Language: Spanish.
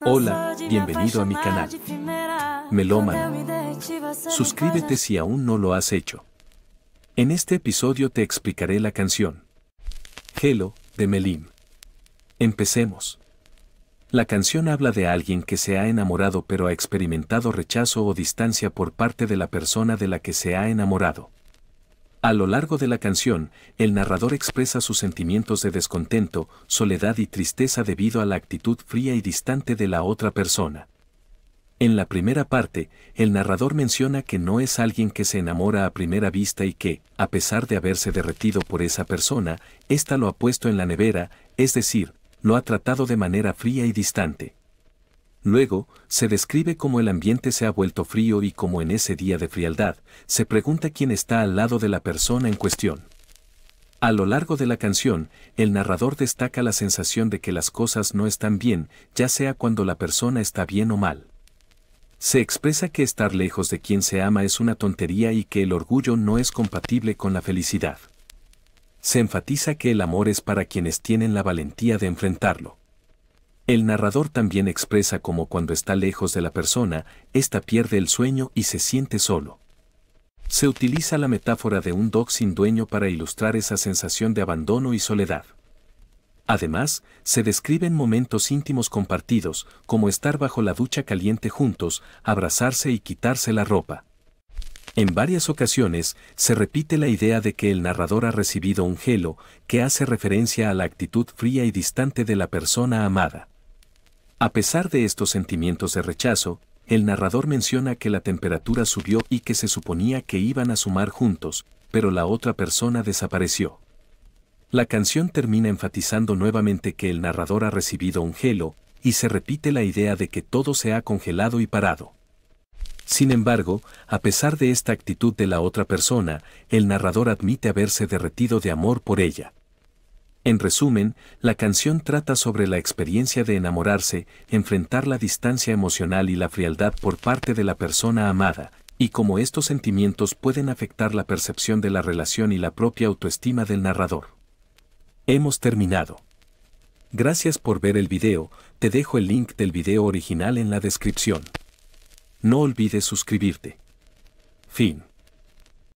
Hola, bienvenido a mi canal. Melómano. Suscríbete si aún no lo has hecho. En este episodio te explicaré la canción Hello de Melim. Empecemos. La canción habla de alguien que se ha enamorado pero ha experimentado rechazo o distancia por parte de la persona de la que se ha enamorado. A lo largo de la canción, el narrador expresa sus sentimientos de descontento, soledad y tristeza debido a la actitud fría y distante de la otra persona. En la primera parte, el narrador menciona que no es alguien que se enamora a primera vista y que, a pesar de haberse derretido por esa persona, ésta lo ha puesto en la nevera, es decir, lo ha tratado de manera fría y distante. Luego, se describe cómo el ambiente se ha vuelto frío y cómo en ese día de frialdad, se pregunta quién está al lado de la persona en cuestión. A lo largo de la canción, el narrador destaca la sensación de que las cosas no están bien, ya sea cuando la persona está bien o mal. Se expresa que estar lejos de quien se ama es una tontería y que el orgullo no es compatible con la felicidad. Se enfatiza que el amor es para quienes tienen la valentía de enfrentarlo. El narrador también expresa cómo cuando está lejos de la persona, ésta pierde el sueño y se siente solo. Se utiliza la metáfora de un dog sin dueño para ilustrar esa sensación de abandono y soledad. Además, se describen momentos íntimos compartidos, como estar bajo la ducha caliente juntos, abrazarse y quitarse la ropa. En varias ocasiones se repite la idea de que el narrador ha recibido un gelo, que hace referencia a la actitud fría y distante de la persona amada. A pesar de estos sentimientos de rechazo, el narrador menciona que la temperatura subió y que se suponía que iban a sumar juntos, pero la otra persona desapareció. La canción termina enfatizando nuevamente que el narrador ha recibido un gelo, y se repite la idea de que todo se ha congelado y parado. Sin embargo, a pesar de esta actitud de la otra persona, el narrador admite haberse derretido de amor por ella. En resumen, la canción trata sobre la experiencia de enamorarse, enfrentar la distancia emocional y la frialdad por parte de la persona amada, y cómo estos sentimientos pueden afectar la percepción de la relación y la propia autoestima del narrador. Hemos terminado. Gracias por ver el video, te dejo el link del video original en la descripción. No olvides suscribirte. Fin.